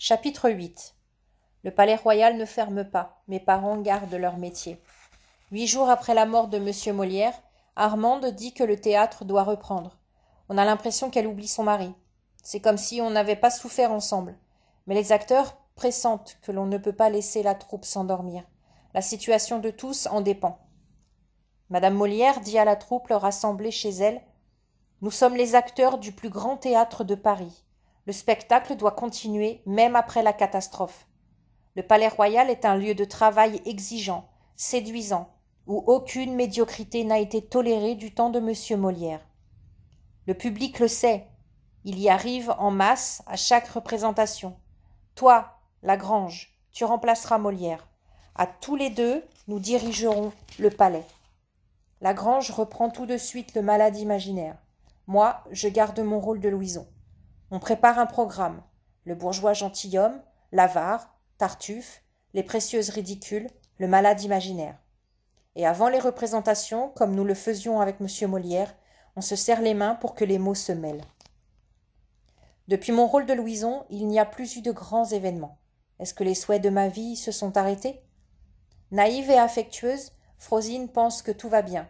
Chapitre 8 Le palais royal ne ferme pas. Mes parents gardent leur métier. Huit jours après la mort de M. Molière, Armande dit que le théâtre doit reprendre. On a l'impression qu'elle oublie son mari. C'est comme si on n'avait pas souffert ensemble. Mais les acteurs pressentent que l'on ne peut pas laisser la troupe s'endormir. La situation de tous en dépend. Madame Molière dit à la troupe rassemblée chez elle Nous sommes les acteurs du plus grand théâtre de Paris. Le spectacle doit continuer même après la catastrophe. Le Palais Royal est un lieu de travail exigeant, séduisant, où aucune médiocrité n'a été tolérée du temps de M. Molière. Le public le sait, il y arrive en masse à chaque représentation. Toi, Lagrange, tu remplaceras Molière. À tous les deux, nous dirigerons le palais. Lagrange reprend tout de suite le malade imaginaire. Moi, je garde mon rôle de Louison. On prépare un programme. Le bourgeois gentilhomme, l'avare, Tartuffe, les précieuses ridicules, le malade imaginaire. Et avant les représentations, comme nous le faisions avec M. Molière, on se serre les mains pour que les mots se mêlent. Depuis mon rôle de Louison, il n'y a plus eu de grands événements. Est-ce que les souhaits de ma vie se sont arrêtés Naïve et affectueuse, Frosine pense que tout va bien.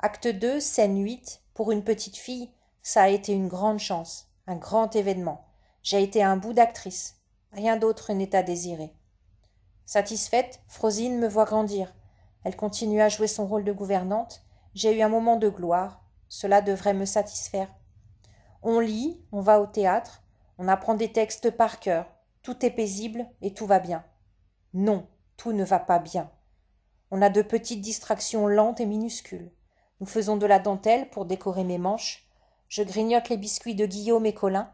Acte 2, scène 8, pour une petite fille, ça a été une grande chance. Un grand événement. J'ai été un bout d'actrice. Rien d'autre n'est à désirer. Satisfaite, Frosine me voit grandir. Elle continue à jouer son rôle de gouvernante. J'ai eu un moment de gloire. Cela devrait me satisfaire. On lit, on va au théâtre, on apprend des textes par cœur. Tout est paisible et tout va bien. Non, tout ne va pas bien. On a de petites distractions lentes et minuscules. Nous faisons de la dentelle pour décorer mes manches je grignote les biscuits de Guillaume et Colin.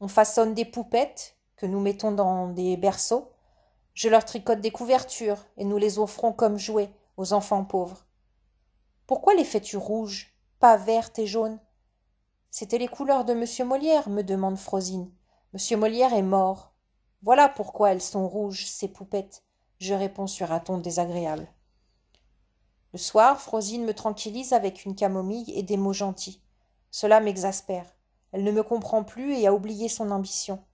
On façonne des poupettes que nous mettons dans des berceaux. Je leur tricote des couvertures et nous les offrons comme jouets aux enfants pauvres. Pourquoi les fais-tu rouges, pas vertes et jaunes C'étaient les couleurs de M. Molière, me demande Frosine. Monsieur Molière est mort. Voilà pourquoi elles sont rouges, ces poupettes. Je réponds sur un ton désagréable. Le soir, Frosine me tranquillise avec une camomille et des mots gentils. Cela m'exaspère. Elle ne me comprend plus et a oublié son ambition.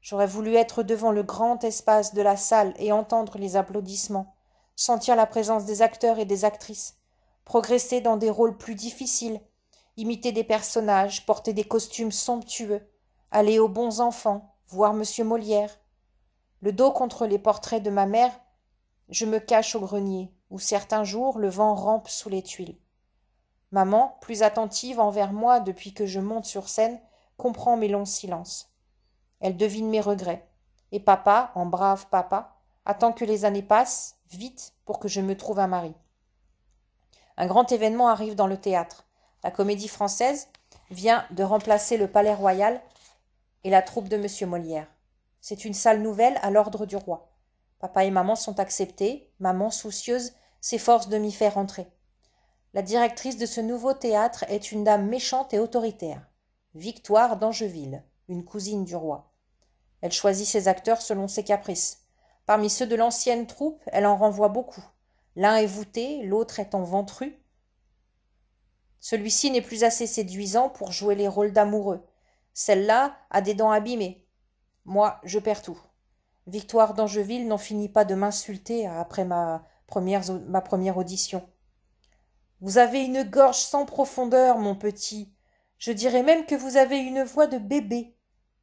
J'aurais voulu être devant le grand espace de la salle et entendre les applaudissements, sentir la présence des acteurs et des actrices, progresser dans des rôles plus difficiles, imiter des personnages, porter des costumes somptueux, aller aux bons enfants, voir monsieur Molière. Le dos contre les portraits de ma mère, je me cache au grenier, où certains jours le vent rampe sous les tuiles. Maman, plus attentive envers moi depuis que je monte sur scène, comprend mes longs silences. Elle devine mes regrets. Et papa, en brave papa, attend que les années passent, vite, pour que je me trouve un mari. Un grand événement arrive dans le théâtre. La comédie française vient de remplacer le Palais Royal et la troupe de M. Molière. C'est une salle nouvelle à l'ordre du roi. Papa et maman sont acceptés, maman soucieuse s'efforce de m'y faire entrer. La directrice de ce nouveau théâtre est une dame méchante et autoritaire, Victoire d'Angeville, une cousine du roi. Elle choisit ses acteurs selon ses caprices. Parmi ceux de l'ancienne troupe, elle en renvoie beaucoup. L'un est voûté, l'autre est en ventru. Celui-ci n'est plus assez séduisant pour jouer les rôles d'amoureux. Celle-là a des dents abîmées. Moi, je perds tout. Victoire d'Angeville n'en finit pas de m'insulter après ma première, ma première audition. Vous avez une gorge sans profondeur, mon petit. Je dirais même que vous avez une voix de bébé.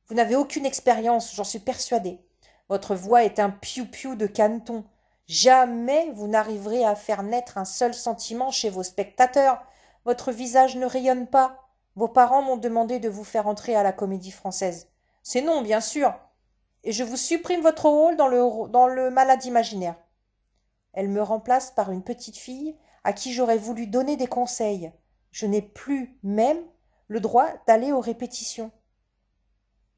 Vous n'avez aucune expérience, j'en suis persuadée. Votre voix est un piou-piou de caneton. Jamais vous n'arriverez à faire naître un seul sentiment chez vos spectateurs. Votre visage ne rayonne pas. Vos parents m'ont demandé de vous faire entrer à la comédie française. C'est non, bien sûr. Et je vous supprime votre rôle dans le, dans le malade imaginaire. Elle me remplace par une petite fille à qui j'aurais voulu donner des conseils. Je n'ai plus même le droit d'aller aux répétitions.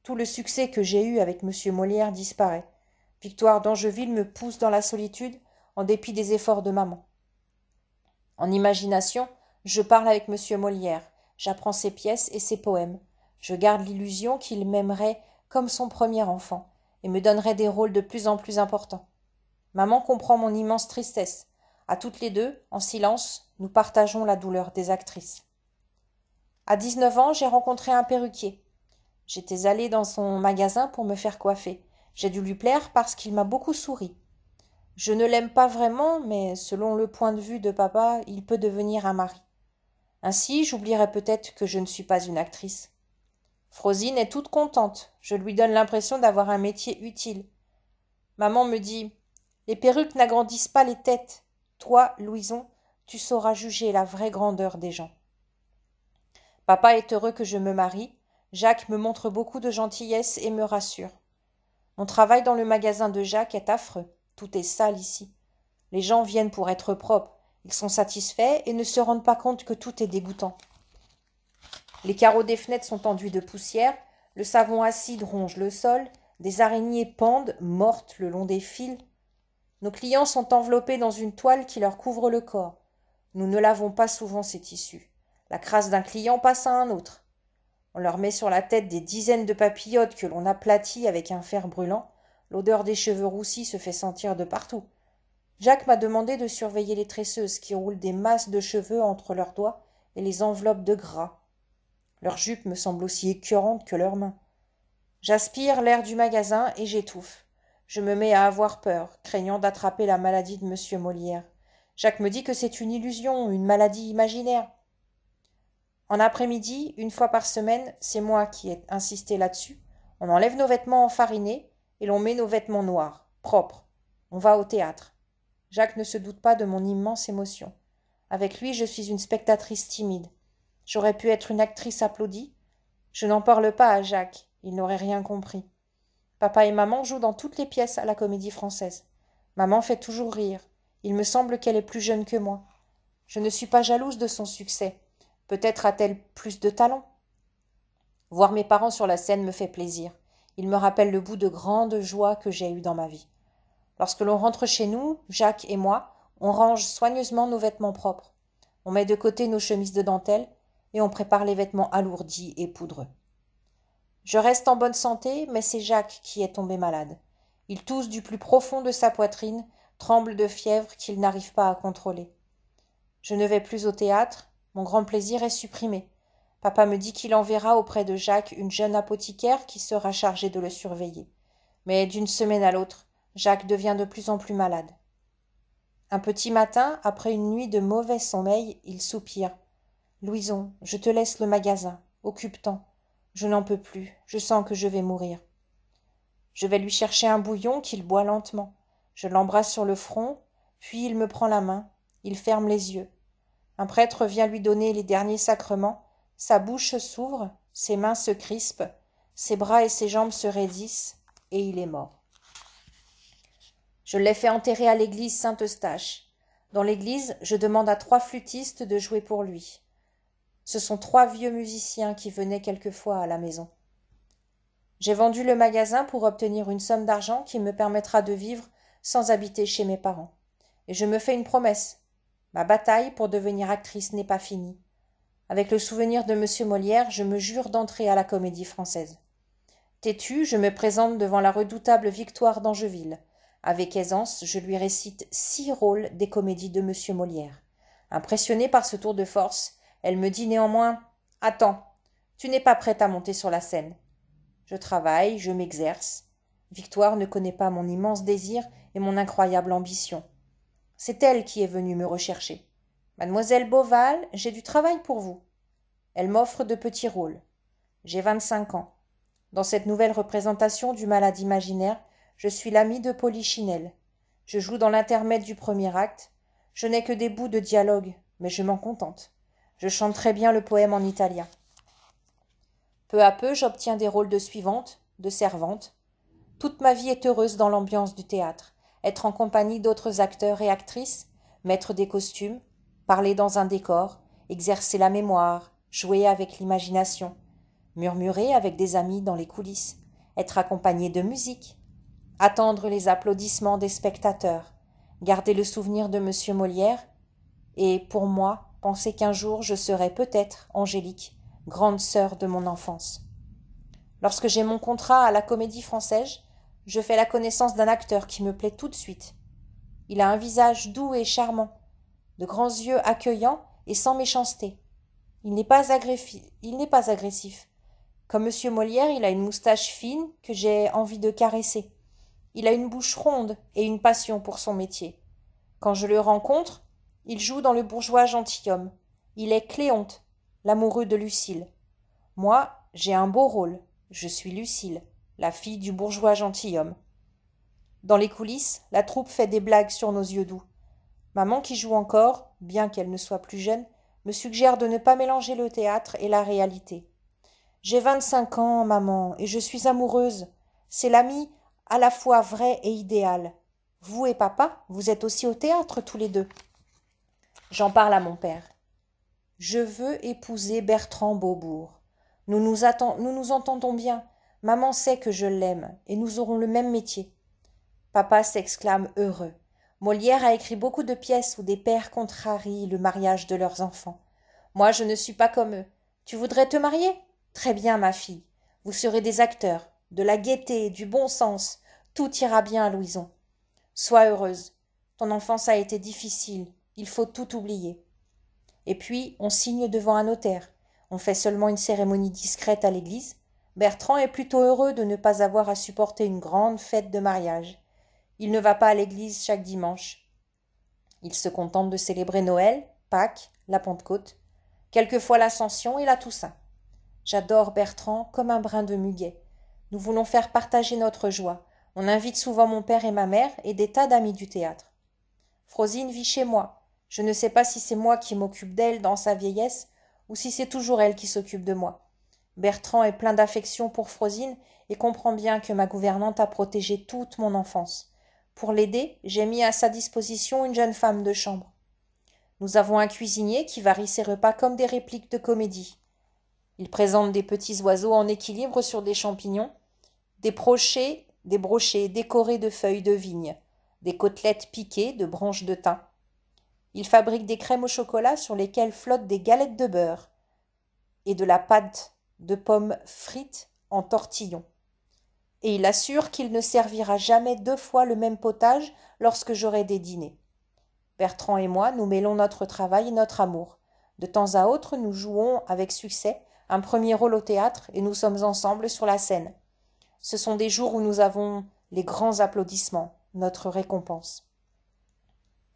Tout le succès que j'ai eu avec M. Molière disparaît. Victoire d'Angeville me pousse dans la solitude, en dépit des efforts de maman. En imagination, je parle avec M. Molière, j'apprends ses pièces et ses poèmes. Je garde l'illusion qu'il m'aimerait comme son premier enfant, et me donnerait des rôles de plus en plus importants. Maman comprend mon immense tristesse. À toutes les deux, en silence, nous partageons la douleur des actrices. À 19 ans, j'ai rencontré un perruquier. J'étais allée dans son magasin pour me faire coiffer. J'ai dû lui plaire parce qu'il m'a beaucoup souri. Je ne l'aime pas vraiment, mais selon le point de vue de papa, il peut devenir un mari. Ainsi, j'oublierai peut-être que je ne suis pas une actrice. Frosine est toute contente. Je lui donne l'impression d'avoir un métier utile. Maman me dit Les perruques n'agrandissent pas les têtes. Toi, Louison, tu sauras juger la vraie grandeur des gens. Papa est heureux que je me marie. Jacques me montre beaucoup de gentillesse et me rassure. Mon travail dans le magasin de Jacques est affreux. Tout est sale ici. Les gens viennent pour être propres. Ils sont satisfaits et ne se rendent pas compte que tout est dégoûtant. Les carreaux des fenêtres sont enduits de poussière, le savon acide ronge le sol, des araignées pendent, mortes le long des fils, nos clients sont enveloppés dans une toile qui leur couvre le corps. Nous ne lavons pas souvent ces tissus. La crasse d'un client passe à un autre. On leur met sur la tête des dizaines de papillotes que l'on aplatit avec un fer brûlant. L'odeur des cheveux roussis se fait sentir de partout. Jacques m'a demandé de surveiller les tresseuses qui roulent des masses de cheveux entre leurs doigts et les enveloppent de gras. Leurs jupes me semblent aussi écœurantes que leurs mains. J'aspire l'air du magasin et j'étouffe. Je me mets à avoir peur, craignant d'attraper la maladie de M. Molière. Jacques me dit que c'est une illusion, une maladie imaginaire. En après-midi, une fois par semaine, c'est moi qui ai insisté là-dessus, on enlève nos vêtements enfarinés et l'on met nos vêtements noirs, propres. On va au théâtre. Jacques ne se doute pas de mon immense émotion. Avec lui, je suis une spectatrice timide. J'aurais pu être une actrice applaudie. Je n'en parle pas à Jacques, il n'aurait rien compris. Papa et maman jouent dans toutes les pièces à la comédie française. Maman fait toujours rire. Il me semble qu'elle est plus jeune que moi. Je ne suis pas jalouse de son succès. Peut-être a-t-elle plus de talent. Voir mes parents sur la scène me fait plaisir. Il me rappelle le bout de grande joie que j'ai eu dans ma vie. Lorsque l'on rentre chez nous, Jacques et moi, on range soigneusement nos vêtements propres. On met de côté nos chemises de dentelle et on prépare les vêtements alourdis et poudreux je reste en bonne santé mais c'est jacques qui est tombé malade il tousse du plus profond de sa poitrine tremble de fièvre qu'il n'arrive pas à contrôler je ne vais plus au théâtre mon grand plaisir est supprimé papa me dit qu'il enverra auprès de jacques une jeune apothicaire qui sera chargée de le surveiller mais d'une semaine à l'autre jacques devient de plus en plus malade un petit matin après une nuit de mauvais sommeil il soupire louison je te laisse le magasin occupe je n'en peux plus, je sens que je vais mourir. Je vais lui chercher un bouillon qu'il boit lentement. Je l'embrasse sur le front, puis il me prend la main, il ferme les yeux. Un prêtre vient lui donner les derniers sacrements, sa bouche s'ouvre, ses mains se crispent, ses bras et ses jambes se raidissent, et il est mort. Je l'ai fait enterrer à l'église Saint-Eustache. Dans l'église, je demande à trois flûtistes de jouer pour lui. Ce sont trois vieux musiciens qui venaient quelquefois à la maison. J'ai vendu le magasin pour obtenir une somme d'argent qui me permettra de vivre sans habiter chez mes parents. Et je me fais une promesse. Ma bataille pour devenir actrice n'est pas finie. Avec le souvenir de M. Molière, je me jure d'entrer à la comédie française. Têtu, je me présente devant la redoutable Victoire d'Angeville. Avec aisance, je lui récite six rôles des comédies de M. Molière. Impressionné par ce tour de force, elle me dit néanmoins Attends, tu n'es pas prête à monter sur la scène. Je travaille, je m'exerce. Victoire ne connaît pas mon immense désir et mon incroyable ambition. C'est elle qui est venue me rechercher. Mademoiselle Beauval, j'ai du travail pour vous. Elle m'offre de petits rôles. J'ai vingt-cinq ans. Dans cette nouvelle représentation du malade imaginaire, je suis l'ami de Polichinelle. Je joue dans l'intermède du premier acte. Je n'ai que des bouts de dialogue, mais je m'en contente. Je chante très bien le poème en italien. Peu à peu, j'obtiens des rôles de suivante, de servante. Toute ma vie est heureuse dans l'ambiance du théâtre. Être en compagnie d'autres acteurs et actrices, mettre des costumes, parler dans un décor, exercer la mémoire, jouer avec l'imagination, murmurer avec des amis dans les coulisses, être accompagné de musique, attendre les applaudissements des spectateurs, garder le souvenir de M. Molière, et pour moi, penser qu'un jour je serai peut-être Angélique, grande sœur de mon enfance. Lorsque j'ai mon contrat à la comédie française, je fais la connaissance d'un acteur qui me plaît tout de suite. Il a un visage doux et charmant, de grands yeux accueillants et sans méchanceté. Il n'est pas, pas, agressif. Comme Monsieur Molière, il a une moustache fine que j'ai envie de caresser. Il a une bouche ronde et une passion pour son métier. Quand je le rencontre, il joue dans le bourgeois gentilhomme. Il est Cléonte, l'amoureux de Lucille. Moi, j'ai un beau rôle. Je suis Lucille, la fille du bourgeois gentilhomme. Dans les coulisses, la troupe fait des blagues sur nos yeux doux. Maman, qui joue encore, bien qu'elle ne soit plus jeune, me suggère de ne pas mélanger le théâtre et la réalité. J'ai vingt-cinq ans, maman, et je suis amoureuse. C'est l'ami à la fois vrai et idéal. Vous et papa, vous êtes aussi au théâtre tous les deux. J'en parle à mon père. Je veux épouser Bertrand Beaubourg. Nous nous, entendons bien. Maman sait que je l'aime et nous aurons le même métier. Papa s'exclame heureux. Molière a écrit beaucoup de pièces où des pères contrarient le mariage de leurs enfants. Moi, je ne suis pas comme eux. Tu voudrais te marier Très bien, ma fille. Vous serez des acteurs, de la gaieté, du bon sens. Tout ira bien, Louison. Sois heureuse. Ton enfance a été difficile. Il faut tout oublier. Et puis, on signe devant un notaire. On fait seulement une cérémonie discrète à l'église. Bertrand est plutôt heureux de ne pas avoir à supporter une grande fête de mariage. Il ne va pas à l'église chaque dimanche. Il se contente de célébrer Noël, Pâques, la Pentecôte, quelquefois l'Ascension et la Toussaint. J'adore Bertrand comme un brin de muguet. Nous voulons faire partager notre joie. On invite souvent mon père et ma mère et des tas d'amis du théâtre. Frosine vit chez moi, je ne sais pas si c'est moi qui m'occupe d'elle dans sa vieillesse, ou si c'est toujours elle qui s'occupe de moi. Bertrand est plein d'affection pour Frosine et comprend bien que ma gouvernante a protégé toute mon enfance. Pour l'aider, j'ai mis à sa disposition une jeune femme de chambre. Nous avons un cuisinier qui varie ses repas comme des répliques de comédie. Il présente des petits oiseaux en équilibre sur des champignons, des brochets, des brochets décorés de feuilles de vigne, des côtelettes piquées de branches de thym. Il fabrique des crèmes au chocolat sur lesquelles flottent des galettes de beurre et de la pâte de pommes frites en tortillon. Et il assure qu'il ne servira jamais deux fois le même potage lorsque j'aurai des dîners. Bertrand et moi, nous mêlons notre travail et notre amour. De temps à autre, nous jouons avec succès un premier rôle au théâtre et nous sommes ensemble sur la scène. Ce sont des jours où nous avons les grands applaudissements, notre récompense.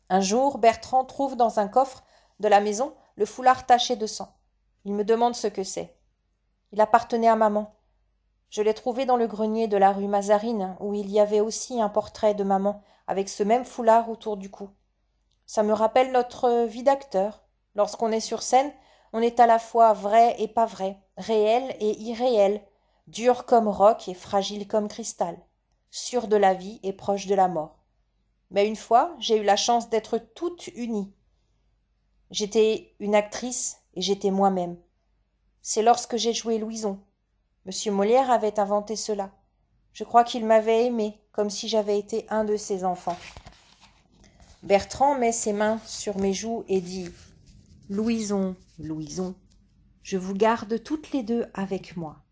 Un jour, Bertrand trouve dans un coffre de la maison le foulard taché de sang. Il me demande ce que c'est. Il appartenait à maman. Je l'ai trouvé dans le grenier de la rue Mazarine, où il y avait aussi un portrait de maman, avec ce même foulard autour du cou. Ça me rappelle notre vie d'acteur. Lorsqu'on est sur scène, on est à la fois vrai et pas vrai, réel et irréel, dur comme roc et fragile comme cristal, sûr de la vie et proche de la mort mais une fois, j'ai eu la chance d'être toute unie. J'étais une actrice et j'étais moi-même. C'est lorsque j'ai joué Louison. Monsieur Molière avait inventé cela. Je crois qu'il m'avait aimée, comme si j'avais été un de ses enfants. Bertrand met ses mains sur mes joues et dit Louison, Louison, je vous garde toutes les deux avec moi.